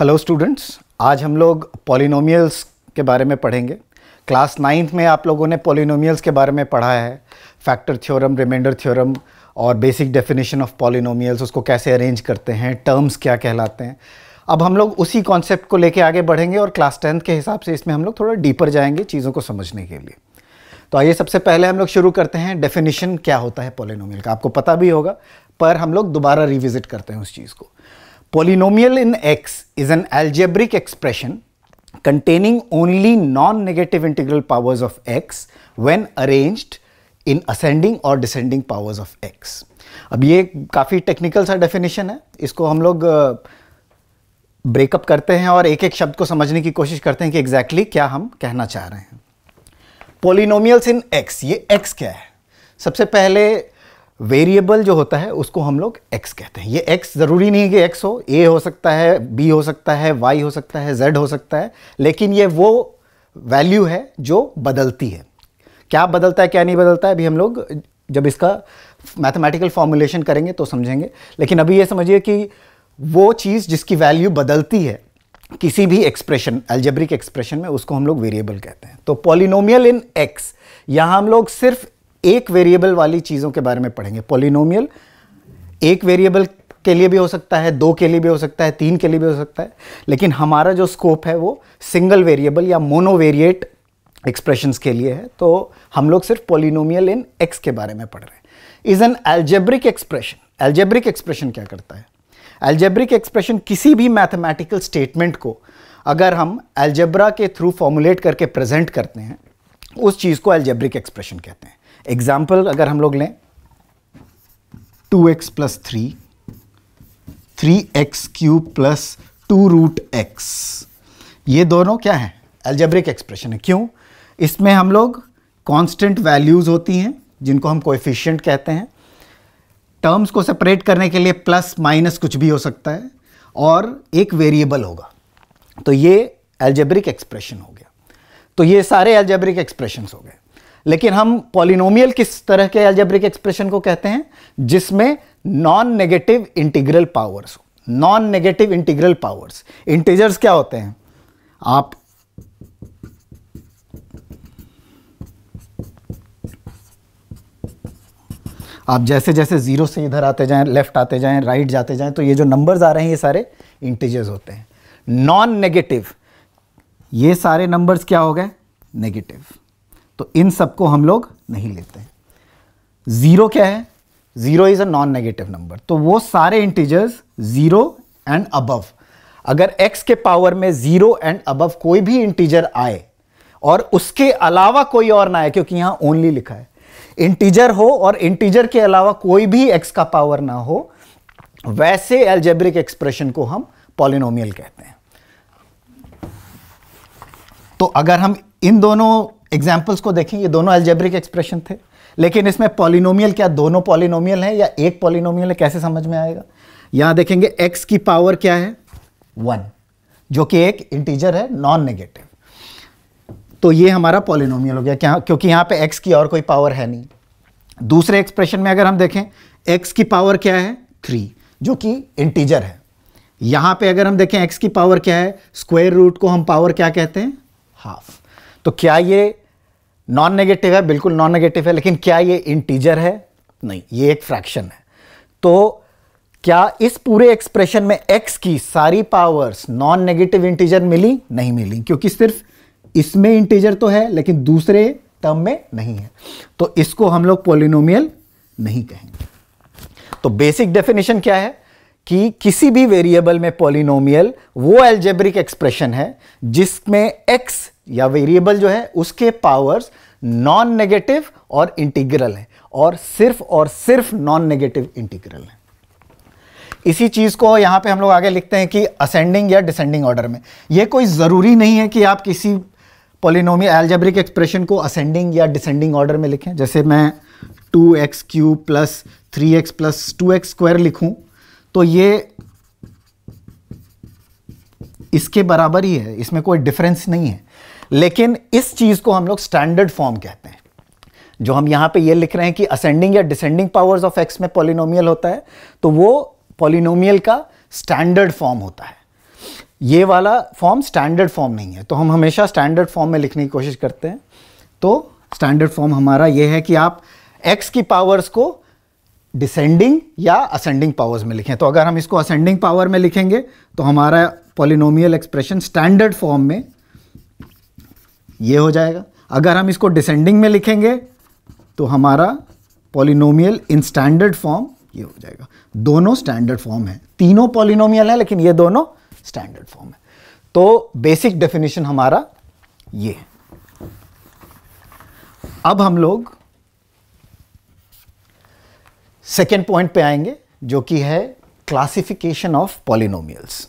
hello students आज हम लोग पॉलिनोमियल्स के बारे में पढ़ेंगे क्लास नाइन्थ में आप लोगों ने पॉलिनोमियल्स के बारे में पढ़ा है फैक्टर थ्योरम रिमाइंडर थ्योरम और बेसिक डेफिनेशन ऑफ पॉलिनोमियल्स उसको कैसे अरेंज करते हैं टर्म्स क्या कहलाते हैं अब हम लोग उसी कॉन्सेप्ट को लेके आगे बढ़ेंगे और क्लास टेंथ के हिसाब से इसमें हम लोग थोड़ा डीपर जाएंगे चीज़ों को समझने के लिए तो आइए सबसे पहले हम लोग शुरू करते हैं डेफिनेशन क्या होता है पॉलिनोमियल का आपको पता भी होगा पर हम लोग दोबारा रिविज़िट करते हैं उस चीज़ को Polynomial in x is an algebraic expression containing only non-negative integral powers of x when arranged in ascending और डिसेंडिंग पावर्स ऑफ एक्स अब ये काफ़ी टेक्निकल सा डेफिनेशन है इसको हम लोग ब्रेकअप करते हैं और एक एक शब्द को समझने की कोशिश करते हैं कि एग्जैक्टली exactly क्या हम कहना चाह रहे हैं पोलिनोमियल्स इन एक्स ये एक्स क्या है सबसे पहले वेरिएबल जो होता है उसको हम लोग एक्स कहते हैं ये एक्स ज़रूरी नहीं कि एक्स हो ए हो सकता है बी हो सकता है वाई हो सकता है जेड हो सकता है लेकिन ये वो वैल्यू है जो बदलती है क्या बदलता है क्या नहीं बदलता है अभी हम लोग जब इसका मैथमेटिकल फॉर्मुलेशन करेंगे तो समझेंगे लेकिन अभी ये समझिए कि वो चीज़ जिसकी वैल्यू बदलती है किसी भी एक्सप्रेशन एल्जेब्रिक एक्सप्रेशन में उसको हम लोग वेरिएबल कहते हैं तो पॉलिनोमियल इन एक्स यहाँ हम लोग सिर्फ एक वेरिएबल वाली चीज़ों के बारे में पढ़ेंगे पोलिनोमियल एक वेरिएबल के लिए भी हो सकता है दो के लिए भी हो सकता है तीन के लिए भी हो सकता है लेकिन हमारा जो स्कोप है वो सिंगल वेरिएबल या मोनोवेरिएट एक्सप्रेशंस के लिए है तो हम लोग सिर्फ पोलिनोमियल इन एक्स के बारे में पढ़ रहे हैं is an algebraic expression algebraic expression क्या करता है एल्जेब्रिक एक्सप्रेशन किसी भी मैथमेटिकल स्टेटमेंट को अगर हम एल्जेब्रा के थ्रू फॉर्मुलेट करके प्रेजेंट करते हैं उस चीज़ को एल्जेब्रिक एक्सप्रेशन कहते हैं एग्जाम्पल अगर हम लोग लें two x plus three three x cube plus two root x ये दोनों क्या हैं एल्जेब्रिक एक्सप्रेशन है क्यों इसमें हम लोग कॉन्स्टेंट वैल्यूज़ होती हैं जिनको हम कोएफिशिएंट कहते हैं टर्म्स को सेपरेट करने के लिए प्लस माइनस कुछ भी हो सकता है और एक वेरिएबल होगा तो ये एल्जेब्रिक एक्सप्रेशन हो गया तो ये सारे एल्जेब्रिक एक्सप्रेशन हो गए लेकिन हम पॉलिनोमियल किस तरह के एल्जेब्रिक एक्सप्रेशन को कहते हैं जिसमें non negative integral powers non negative integral powers integers क्या होते हैं आप आप जैसे जैसे जीरो से इधर आते जाएं लेफ्ट आते जाएं राइट जाते जाएं तो ये जो नंबर्स आ रहे हैं ये सारे इंटीजर्स होते हैं नॉन नेगेटिव ये सारे नंबर्स क्या हो गए नेगेटिव तो इन सबको हम लोग नहीं लेते हैं ज़ीरो क्या है zero is a non negative number तो वो सारे इंटीजर्स ज़ीरो एंड अबव अगर एक्स के पावर में ज़ीरो एंड अबव कोई भी इंटीजर आए और उसके अलावा कोई और ना आए क्योंकि यहां ओनली लिखा है इंटीजर हो और इंटीजर के अलावा कोई भी एक्स का पावर ना हो वैसे एल्जेब्रिक एक्सप्रेशन को हम पॉलिनोमियल कहते हैं तो अगर हम इन दोनों एग्जाम्पल्स को देखें ये दोनों एल्जेब्रिक एक्सप्रेशन थे लेकिन इसमें पॉलिनोमियल क्या दोनों पॉलिनोमियल हैं या एक पॉलिनोमियल है कैसे समझ में आएगा यहां देखेंगे एक्स की पावर क्या है वन जो कि एक इंटीजर है नॉन नेगेटिव तो ये हमारा पॉलिनोमियल हो गया क्या क्योंकि यहां पे x की और कोई पावर है नहीं दूसरे एक्सप्रेशन में अगर हम देखें x की पावर क्या है थ्री जो कि इंटीजर है यहां पे अगर हम देखें x की पावर क्या है स्क्वायर रूट को हम पावर क्या कहते हैं हाफ तो क्या ये नॉन नेगेटिव है बिल्कुल नॉन नेगेटिव है लेकिन क्या ये इंटीजर है नहीं ये एक फ्रैक्शन है तो क्या इस पूरे एक्सप्रेशन में x की सारी पावर्स नॉन नेगेटिव इंटीजर मिली नहीं मिली क्योंकि सिर्फ इसमें इंटीजर तो है लेकिन दूसरे टर्म में नहीं है तो इसको हम लोग पोलिनोमियल नहीं कहेंगे तो बेसिक डेफिनेशन क्या है कि किसी भी वेरिएबल में पोलिनोमियल वो एल्जेब्रिक एक्सप्रेशन है जिसमें एक्स या वेरिएबल जो है उसके पावर्स नॉन नेगेटिव और इंटीग्रल है और सिर्फ और सिर्फ नॉन नेगेटिव इंटीग्रल है इसी चीज़ को यहां पे हम लोग आगे लिखते हैं कि असेंडिंग या डिसेंडिंग ऑर्डर में यह कोई ज़रूरी नहीं है कि आप किसी पोलिनोमी एल्जेब्रिक एक्सप्रेशन को असेंडिंग या डिसेंडिंग ऑर्डर में लिखें जैसे मैं two x cube plus three x plus two x square लिखूं तो ये इसके बराबर ही है इसमें कोई डिफरेंस नहीं है लेकिन इस चीज़ को हम लोग स्टैंडर्ड फॉर्म कहते हैं जो हम यहां पे ये लिख रहे हैं कि असेंडिंग या डिसेंडिंग पावर्स ऑफ एक्स में पॉलिनोमियल होता है तो वो पॉलिनोमियल का स्टैंडर्ड फॉर्म होता है ये वाला फॉर्म स्टैंडर्ड फॉर्म नहीं है तो हम हमेशा स्टैंडर्ड फॉर्म में लिखने की कोशिश करते हैं तो स्टैंडर्ड फॉर्म हमारा ये है कि आप एक्स की पावर्स को डिसेंडिंग या असेंडिंग पावर्स में लिखें तो अगर हम इसको असेंडिंग पावर में लिखेंगे तो हमारा पॉलिनोमियल एक्सप्रेशन स्टैंडर्ड फॉर्म में ये हो जाएगा अगर हम इसको डिसेंडिंग में लिखेंगे तो हमारा पॉलिनोमियल इन स्टैंडर्ड फॉर्म ये हो जाएगा दोनों स्टैंडर्ड फॉर्म है तीनों पॉलिनोमियल है लेकिन ये दोनों स्टैंडर्ड फॉर्म है तो बेसिक डेफिनेशन हमारा ये है अब हम लोग सेकेंड पॉइंट पे आएंगे जो कि है क्लासिफिकेशन ऑफ पॉलिनोमियल्स